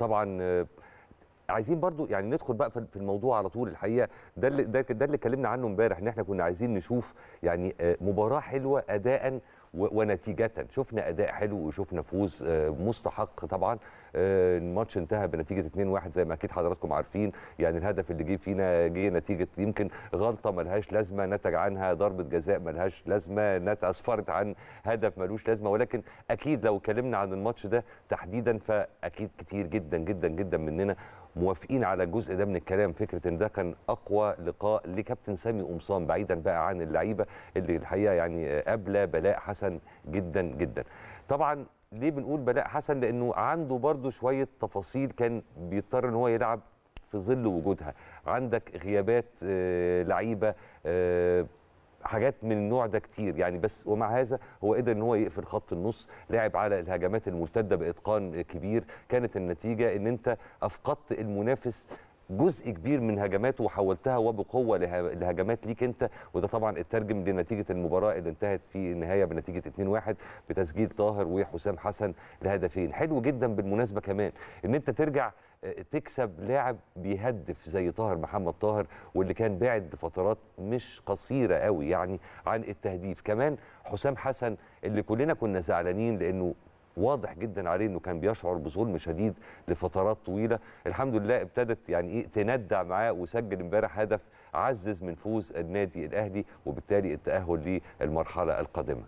طبعا آه، عايزين برضو يعني ندخل بقى في الموضوع على طول الحقيقه ده اللي ده, ده اللي اتكلمنا عنه امبارح ان احنا كنا عايزين نشوف يعني آه، مباراه حلوه اداء ونتيجه شفنا اداء حلو وشفنا فوز آه، مستحق طبعا آه، الماتش انتهى بنتيجه 2-1 زي ما اكيد حضراتكم عارفين يعني الهدف اللي جه فينا جه نتيجه يمكن غلطه ملهاش لازمه نتج عنها ضربه جزاء ملهاش لازمه اسفرت عن هدف ملوش لازمه ولكن اكيد لو اتكلمنا عن الماتش ده تحديدا فاكيد كتير جدا جدا جدا مننا موافقين على الجزء ده من الكلام فكره ان ده كان اقوى لقاء لكابتن سامي قمصان بعيدا بقى عن اللعيبه اللي الحقيقه يعني قبل بلاء حسن جدا جدا طبعا ليه بنقول بلاء حسن لانه عنده برده شويه تفاصيل كان بيضطر ان هو يلعب في ظل وجودها عندك غيابات آه، لعيبه آه، حاجات من النوع ده كتير يعني بس ومع هذا هو قدر ان هو يقفل خط النص لعب على الهجمات المرتده باتقان كبير كانت النتيجه ان انت افقدت المنافس جزء كبير من هجماته وحولتها وبقوه لهجمات ليك انت وده طبعا اترجم لنتيجه المباراه اللي انتهت في النهايه بنتيجه 2-1 بتسجيل طاهر وحسام حسن لهدفين حلو جدا بالمناسبه كمان ان انت ترجع آه، تكسب لاعب بيهدف زي طاهر محمد طاهر واللي كان بعد فترات مش قصيره قوي يعني عن التهديف كمان حسام حسن اللي كلنا كنا زعلانين لانه واضح جدا عليه انه كان بيشعر بظلم شديد لفترات طويله الحمد لله ابتدت يعني ايه تندع معاه وسجل امبارح هدف عزز من فوز النادي الاهلي وبالتالي التاهل للمرحله القادمه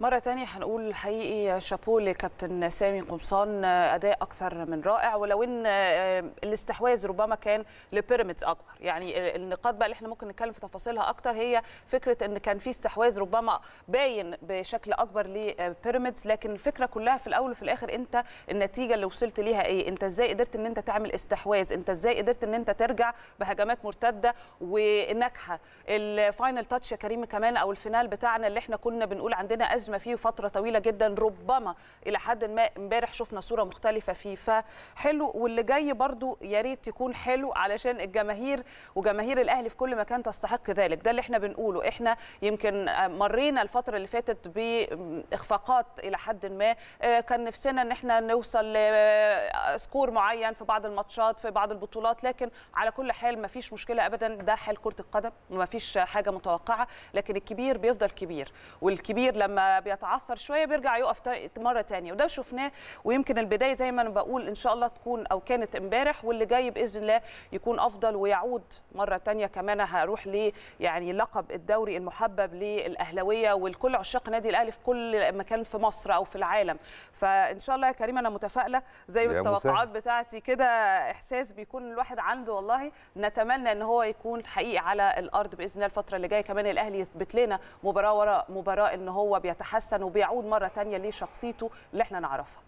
مرة تانية هنقول حقيقي شابو لكابتن سامي قمصان أداء أكثر من رائع ولو إن آه، الاستحواذ ربما كان لبيراميدز أكبر يعني آه، النقاط بقى اللي احنا ممكن نتكلم في تفاصيلها أكثر هي فكرة إن كان في استحواذ ربما باين بشكل أكبر لبيراميدز لكن الفكرة كلها في الأول وفي الآخر أنت النتيجة اللي وصلت ليها إيه أنت إزاي قدرت إن أنت تعمل استحواذ أنت إزاي قدرت إن أنت ترجع بهجمات مرتدة وناجحة الفاينل تاتش يا كريم كمان أو الفينال بتاعنا اللي احنا كنا بنقول عندنا أز ازمه فيه فتره طويله جدا ربما الى حد ما امبارح شفنا صوره مختلفه فيه فحلو واللي جاي برضو يا ريت يكون حلو علشان الجماهير وجماهير الاهلي في كل مكان تستحق ذلك ده اللي احنا بنقوله احنا يمكن مرينا الفتره اللي فاتت باخفاقات الى حد ما آه، كان نفسنا ان احنا نوصل لسكور معين في بعض الماتشات في بعض البطولات لكن على كل حال ما فيش مشكله ابدا ده حال كره القدم وما فيش حاجه متوقعه لكن الكبير بيفضل كبير والكبير لما بيتعثر شويه بيرجع يقف مره ثانيه وده شفناه ويمكن البدايه زي ما انا بقول ان شاء الله تكون او كانت امبارح واللي جاي باذن الله يكون افضل ويعود مره ثانيه كمان هروح ل يعني لقب الدوري المحبب للاهلاويه ولكل عشاق نادي الاهلي في كل مكان في مصر او في العالم فان شاء الله يا كريم انا متفائله زي التوقعات بتاعتي كده احساس بيكون الواحد عنده والله نتمنى ان هو يكون حقيقي على الارض باذن الله الفتره اللي جايه كمان الاهلي يثبت لنا مباراه ورا مباراه ان هو بيتحقق بيتحسن وبيعود مره ثانيه لشخصيته اللي احنا نعرفها